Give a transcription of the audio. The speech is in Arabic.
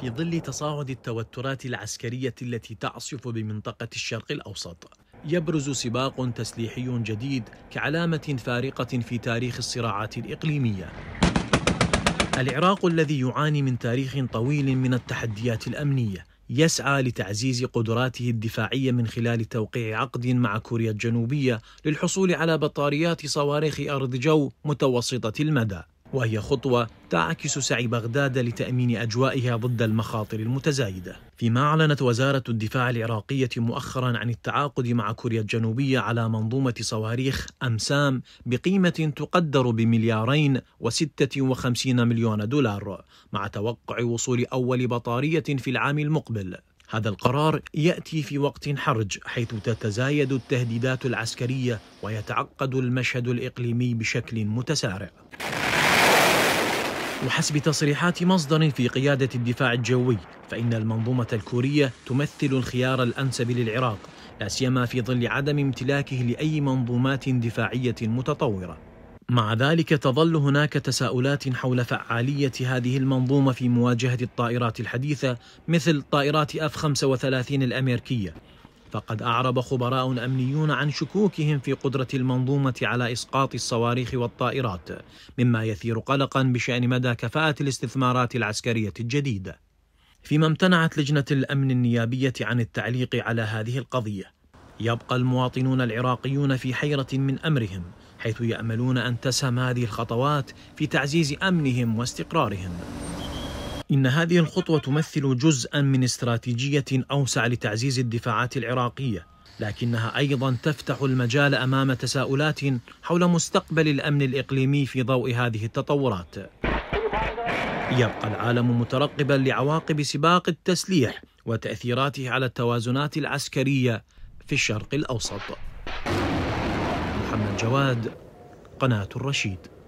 في ظل تصاعد التوترات العسكرية التي تعصف بمنطقة الشرق الأوسط يبرز سباق تسليحي جديد كعلامة فارقة في تاريخ الصراعات الإقليمية العراق الذي يعاني من تاريخ طويل من التحديات الأمنية يسعى لتعزيز قدراته الدفاعية من خلال توقيع عقد مع كوريا الجنوبية للحصول على بطاريات صواريخ أرض جو متوسطة المدى وهي خطوة تعكس سعي بغداد لتأمين أجوائها ضد المخاطر المتزايدة فيما أعلنت وزارة الدفاع العراقية مؤخرا عن التعاقد مع كوريا الجنوبية على منظومة صواريخ أمسام بقيمة تقدر بمليارين وستة وخمسين مليون دولار مع توقع وصول أول بطارية في العام المقبل هذا القرار ياتي في وقت حرج حيث تتزايد التهديدات العسكريه ويتعقد المشهد الاقليمي بشكل متسارع وحسب تصريحات مصدر في قيادة الدفاع الجوي فإن المنظومة الكورية تمثل الخيار الأنسب للعراق لا سيما في ظل عدم امتلاكه لأي منظومات دفاعية متطورة مع ذلك تظل هناك تساؤلات حول فعالية هذه المنظومة في مواجهة الطائرات الحديثة مثل طائرات F-35 الأمريكية فقد أعرب خبراء أمنيون عن شكوكهم في قدرة المنظومة على إسقاط الصواريخ والطائرات مما يثير قلقا بشأن مدى كفاءة الاستثمارات العسكرية الجديدة فيما امتنعت لجنة الأمن النيابية عن التعليق على هذه القضية يبقى المواطنون العراقيون في حيرة من أمرهم حيث يأملون أن تسهم هذه الخطوات في تعزيز أمنهم واستقرارهم إن هذه الخطوة تمثل جزءا من استراتيجية أوسع لتعزيز الدفاعات العراقية، لكنها أيضا تفتح المجال أمام تساؤلات حول مستقبل الأمن الإقليمي في ضوء هذه التطورات. يبقى العالم مترقبا لعواقب سباق التسليح وتأثيراته على التوازنات العسكرية في الشرق الأوسط. محمد جواد قناة الرشيد